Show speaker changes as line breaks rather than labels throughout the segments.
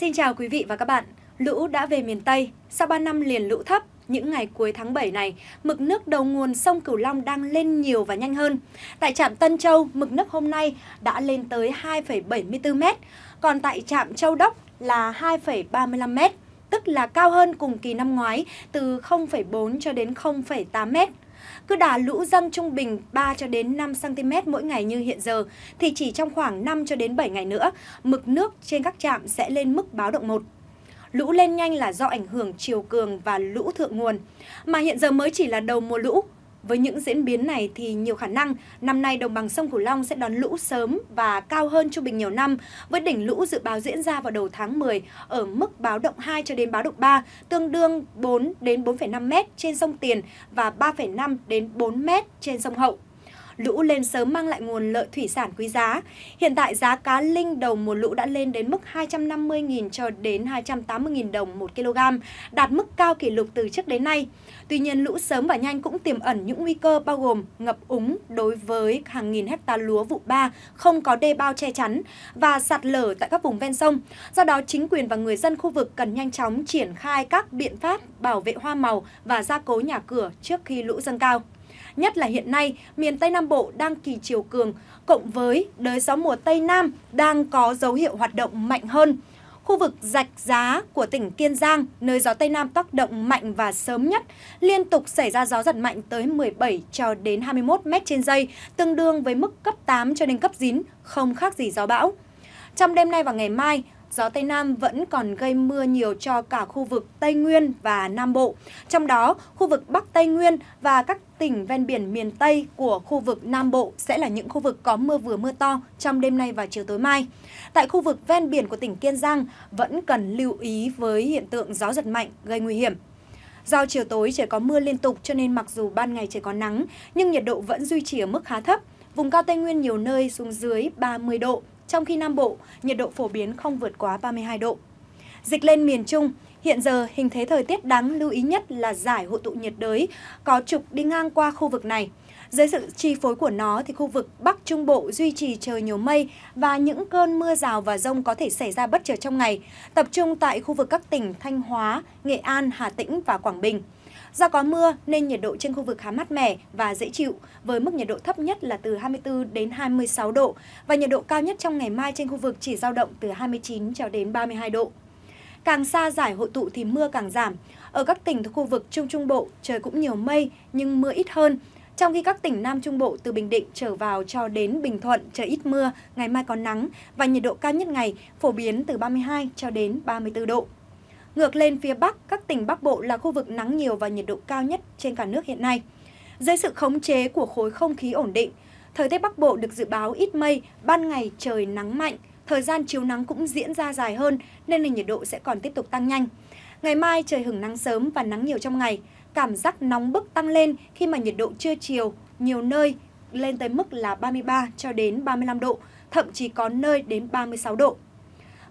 Xin chào quý vị và các bạn. Lũ đã về miền Tây. Sau 3 năm liền lũ thấp, những ngày cuối tháng 7 này, mực nước đầu nguồn sông Cửu Long đang lên nhiều và nhanh hơn. Tại trạm Tân Châu, mực nước hôm nay đã lên tới 2,74 m, còn tại trạm Châu Đốc là 2,35 m, tức là cao hơn cùng kỳ năm ngoái từ 0,4 cho đến 0,8 m. Cứ đà lũ dâng trung bình 3 cho đến 5 cm mỗi ngày như hiện giờ thì chỉ trong khoảng 5 cho đến 7 ngày nữa, mực nước trên các trạm sẽ lên mức báo động 1. Lũ lên nhanh là do ảnh hưởng chiều cường và lũ thượng nguồn, mà hiện giờ mới chỉ là đầu mùa lũ, với những diễn biến này thì nhiều khả năng năm nay đồng bằng sông Cửu Long sẽ đón lũ sớm và cao hơn trung bình nhiều năm, với đỉnh lũ dự báo diễn ra vào đầu tháng 10 ở mức báo động 2 cho đến báo động 3, tương đương 4 đến 4,5 m trên sông Tiền và 3,5 đến 4 m trên sông Hậu lũ lên sớm mang lại nguồn lợi thủy sản quý giá. Hiện tại giá cá linh đầu mùa lũ đã lên đến mức 250.000 cho đến 280.000 đồng một kg, đạt mức cao kỷ lục từ trước đến nay. Tuy nhiên, lũ sớm và nhanh cũng tiềm ẩn những nguy cơ bao gồm ngập úng đối với hàng nghìn hecta lúa vụ 3 không có đê bao che chắn và sạt lở tại các vùng ven sông. Do đó, chính quyền và người dân khu vực cần nhanh chóng triển khai các biện pháp bảo vệ hoa màu và gia cố nhà cửa trước khi lũ dâng cao. Nhất là hiện nay, miền Tây Nam Bộ đang kỳ chiều cường, cộng với đới gió mùa Tây Nam đang có dấu hiệu hoạt động mạnh hơn. Khu vực rạch giá của tỉnh Kiên Giang, nơi gió Tây Nam tác động mạnh và sớm nhất, liên tục xảy ra gió giật mạnh tới 17 cho đến 21 m trên giây, tương đương với mức cấp 8 cho đến cấp 9, không khác gì gió bão. Trong đêm nay và ngày mai, gió Tây Nam vẫn còn gây mưa nhiều cho cả khu vực Tây Nguyên và Nam Bộ. Trong đó, khu vực Bắc Tây Nguyên và các tỉnh ven biển miền Tây của khu vực Nam Bộ sẽ là những khu vực có mưa vừa mưa to trong đêm nay và chiều tối mai. Tại khu vực ven biển của tỉnh Kiên Giang vẫn cần lưu ý với hiện tượng gió giật mạnh gây nguy hiểm. Do chiều tối trời có mưa liên tục cho nên mặc dù ban ngày trời có nắng, nhưng nhiệt độ vẫn duy trì ở mức khá thấp. Vùng cao Tây Nguyên nhiều nơi xuống dưới 30 độ trong khi Nam Bộ, nhiệt độ phổ biến không vượt quá 32 độ. Dịch lên miền Trung, hiện giờ hình thế thời tiết đáng lưu ý nhất là giải hội tụ nhiệt đới có trục đi ngang qua khu vực này. Dưới sự chi phối của nó thì khu vực Bắc Trung Bộ duy trì trời nhiều mây và những cơn mưa rào và rông có thể xảy ra bất chợt trong ngày, tập trung tại khu vực các tỉnh Thanh Hóa, Nghệ An, Hà Tĩnh và Quảng Bình. Do có mưa nên nhiệt độ trên khu vực khá mát mẻ và dễ chịu, với mức nhiệt độ thấp nhất là từ 24 đến 26 độ và nhiệt độ cao nhất trong ngày mai trên khu vực chỉ dao động từ 29 cho đến 32 độ. Càng xa giải hội tụ thì mưa càng giảm. Ở các tỉnh thuộc khu vực Trung Trung Bộ, trời cũng nhiều mây nhưng mưa ít hơn. Trong khi các tỉnh Nam Trung Bộ từ Bình Định trở vào cho đến Bình Thuận trời ít mưa, ngày mai có nắng và nhiệt độ cao nhất ngày phổ biến từ 32 cho đến 34 độ. Ngược lên phía Bắc, các tỉnh Bắc Bộ là khu vực nắng nhiều và nhiệt độ cao nhất trên cả nước hiện nay. Dưới sự khống chế của khối không khí ổn định, thời tiết Bắc Bộ được dự báo ít mây, ban ngày trời nắng mạnh, thời gian chiếu nắng cũng diễn ra dài hơn nên là nhiệt độ sẽ còn tiếp tục tăng nhanh. Ngày mai trời hứng nắng sớm và nắng nhiều trong ngày, cảm giác nóng bức tăng lên khi mà nhiệt độ trưa chiều nhiều nơi lên tới mức là 33 cho đến 35 độ, thậm chí có nơi đến 36 độ.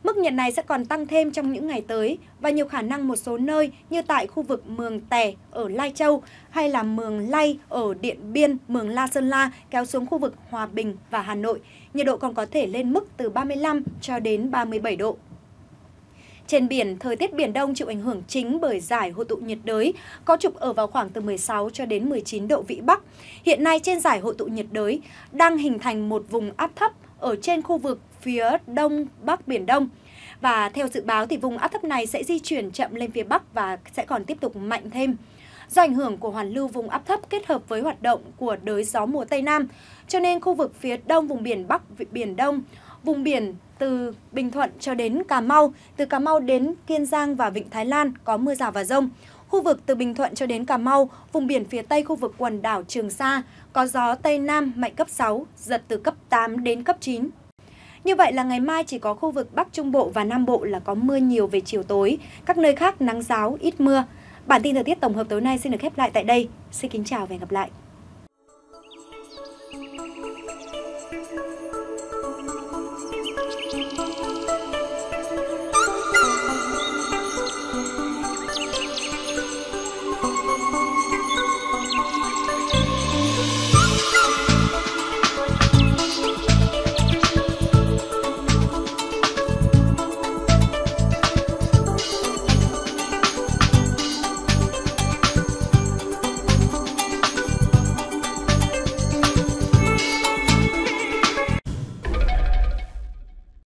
Mức nhiệt này sẽ còn tăng thêm trong những ngày tới và nhiều khả năng một số nơi như tại khu vực Mường Tè ở Lai Châu hay là Mường Lay ở Điện Biên, Mường La Sơn La kéo xuống khu vực Hòa Bình và Hà Nội. Nhiệt độ còn có thể lên mức từ 35 cho đến 37 độ. Trên biển, thời tiết Biển Đông chịu ảnh hưởng chính bởi giải hội tụ nhiệt đới, có trục ở vào khoảng từ 16 cho đến 19 độ Vĩ Bắc. Hiện nay trên giải hội tụ nhiệt đới đang hình thành một vùng áp thấp ở trên khu vực phía đông bắc Biển Đông. Và theo dự báo thì vùng áp thấp này sẽ di chuyển chậm lên phía Bắc và sẽ còn tiếp tục mạnh thêm. Do ảnh hưởng của hoàn lưu vùng áp thấp kết hợp với hoạt động của đới gió mùa Tây Nam, cho nên khu vực phía đông vùng biển Bắc Biển Đông, vùng biển từ Bình Thuận cho đến Cà Mau, từ Cà Mau đến Kiên Giang và Vịnh Thái Lan có mưa rào và rông. Khu vực từ Bình Thuận cho đến Cà Mau, vùng biển phía tây khu vực quần đảo Trường Sa có gió Tây Nam mạnh cấp 6, giật từ cấp 8 đến cấp 9. Như vậy là ngày mai chỉ có khu vực Bắc Trung Bộ và Nam Bộ là có mưa nhiều về chiều tối, các nơi khác nắng giáo, ít mưa. Bản tin thời tiết tổng hợp tối nay xin được khép lại tại đây. Xin kính chào và hẹn gặp lại.